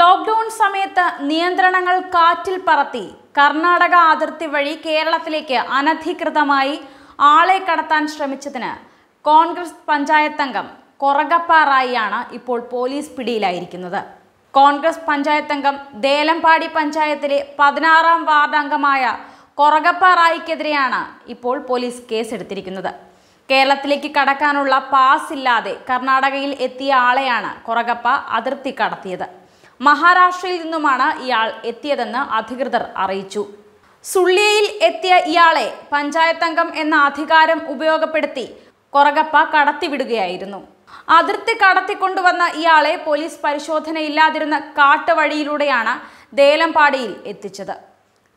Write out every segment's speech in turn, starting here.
lockdown സമയത്ത് നിയന്ത്രണങ്ങൾ കാറ്റിൽ പറത്തി കർണാടക അതിർത്തി വഴി കേരളത്തിലേക്ക് അനധികൃതമായി ആളെ കടത്താൻ ശ്രമിച്ചതിന് കോൺഗ്രസ് പഞ്ചായത്ത് അംഗം കൊറകപ്പാറായിയാണ് ഇപ്പോൾ പോലീസ് പിടിയിലായിരിക്കുന്നത് കോൺഗ്രസ് പഞ്ചായത്ത് അംഗം ദേലമ്പാടി പഞ്ചായത്തിലെ പതിനാറാം വാർഡ് അംഗമായ കൊറകപ്പാറായിക്കെതിരെയാണ് ഇപ്പോൾ പോലീസ് കേസെടുത്തിരിക്കുന്നത് കേരളത്തിലേക്ക് കടക്കാനുള്ള പാസ് ഇല്ലാതെ കർണാടകയിൽ എത്തിയ ആളെയാണ് കൊറകപ്പ അതിർത്തി കടത്തിയത് മഹാരാഷ്ട്രയിൽ നിന്നുമാണ് ഇയാൾ എത്തിയതെന്ന് അധികൃതർ അറിയിച്ചു സുള്ളിയയിൽ എത്തിയ ഇയാളെ പഞ്ചായത്ത് എന്ന അധികാരം ഉപയോഗപ്പെടുത്തി കൊറകപ്പ കടത്തിവിടുകയായിരുന്നു അതിർത്തി കടത്തിക്കൊണ്ടുവന്ന ഇയാളെ പോലീസ് പരിശോധനയില്ലാതിരുന്ന കാട്ടുവഴിയിലൂടെയാണ് ദേലമ്പാടിയിൽ എത്തിച്ചത്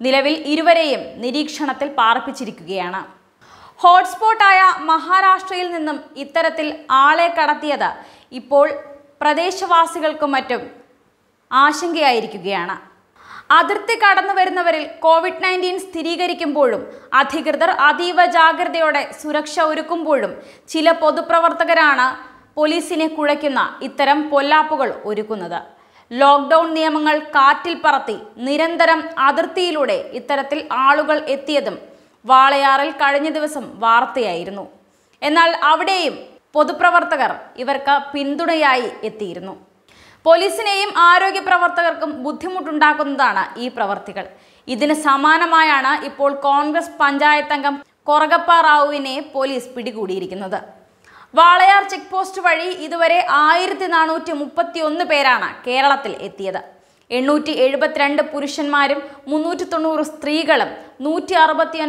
നിലവിൽ ഇരുവരെയും നിരീക്ഷണത്തിൽ പാർപ്പിച്ചിരിക്കുകയാണ് ഹോട്ട്സ്പോട്ടായ മഹാരാഷ്ട്രയിൽ നിന്നും ഇത്തരത്തിൽ ആളെ കടത്തിയത് ഇപ്പോൾ പ്രദേശവാസികൾക്കും മറ്റും ആശങ്കയായിരിക്കുകയാണ് അതിർത്തി കടന്നു വരുന്നവരിൽ കോവിഡ് നയൻറ്റീൻ സ്ഥിരീകരിക്കുമ്പോഴും അധികൃതർ അതീവ ജാഗ്രതയോടെ സുരക്ഷ ഒരുക്കുമ്പോഴും ചില പൊതുപ്രവർത്തകരാണ് പോലീസിനെ കുഴയ്ക്കുന്ന ഇത്തരം പൊല്ലാപ്പുകൾ ഒരുക്കുന്നത് ലോക്ക്ഡൗൺ നിയമങ്ങൾ കാറ്റിൽ പറത്തി നിരന്തരം അതിർത്തിയിലൂടെ ഇത്തരത്തിൽ ആളുകൾ എത്തിയതും വാളയാറിൽ കഴിഞ്ഞ ദിവസം വാർത്തയായിരുന്നു എന്നാൽ അവിടെയും പൊതുപ്രവർത്തകർ ഇവർക്ക് പിന്തുണയായി എത്തിയിരുന്നു പോലീസിനെയും ആരോഗ്യ പ്രവർത്തകർക്കും ബുദ്ധിമുട്ടുണ്ടാക്കുന്നതാണ് ഈ പ്രവർത്തികൾ ഇതിന് സമാനമായാണ് ഇപ്പോൾ കോൺഗ്രസ് പഞ്ചായത്ത് അംഗം കൊറകപ്പ റാവുവിനെ പോലീസ് പിടികൂടിയിരിക്കുന്നത് വാളയാർ ചെക്ക് പോസ്റ്റ് വഴി ഇതുവരെ ആയിരത്തി നാനൂറ്റി മുപ്പത്തി ഒന്ന് പേരാണ് കേരളത്തിൽ എത്തിയത് എണ്ണൂറ്റി എഴുപത്തിരണ്ട് പുരുഷന്മാരും മുന്നൂറ്റി തൊണ്ണൂറ് സ്ത്രീകളും നൂറ്റി അറുപത്തി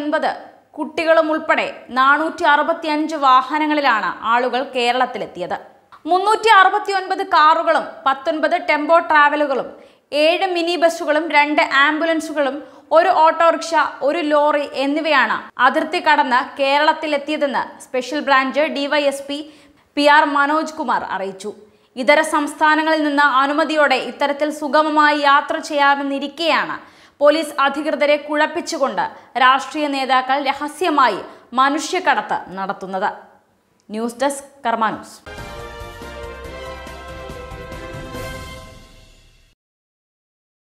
കുട്ടികളും ഉൾപ്പെടെ നാനൂറ്റി അഞ്ച് വാഹനങ്ങളിലാണ് ആളുകൾ കേരളത്തിലെത്തിയത് മുന്നൂറ്റി അറുപത്തിയൊൻപത് കാറുകളും പത്തൊൻപത് ടെമ്പോ ട്രാവലുകളും ഏഴ് മിനി ബസ്സുകളും രണ്ട് ആംബുലൻസുകളും ഒരു ഓട്ടോറിക്ഷ ഒരു ലോറി എന്നിവയാണ് അതിർത്തി കടന്ന് കേരളത്തിലെത്തിയതെന്ന് special branch DYSP P R Manoj Kumar അറിയിച്ചു ഇതര സംസ്ഥാനങ്ങളിൽ നിന്ന് അനുമതിയോടെ ഇത്തരത്തിൽ സുഗമമായി യാത്ര ചെയ്യാമെന്നിരിക്കെയാണ് പോലീസ് അധികൃതരെ കുഴപ്പിച്ചുകൊണ്ട് രാഷ്ട്രീയ നേതാക്കൾ രഹസ്യമായി മനുഷ്യക്കടത്ത് നടത്തുന്നത് ന്യൂസ് ഡെസ്ക് കർമാനൂസ്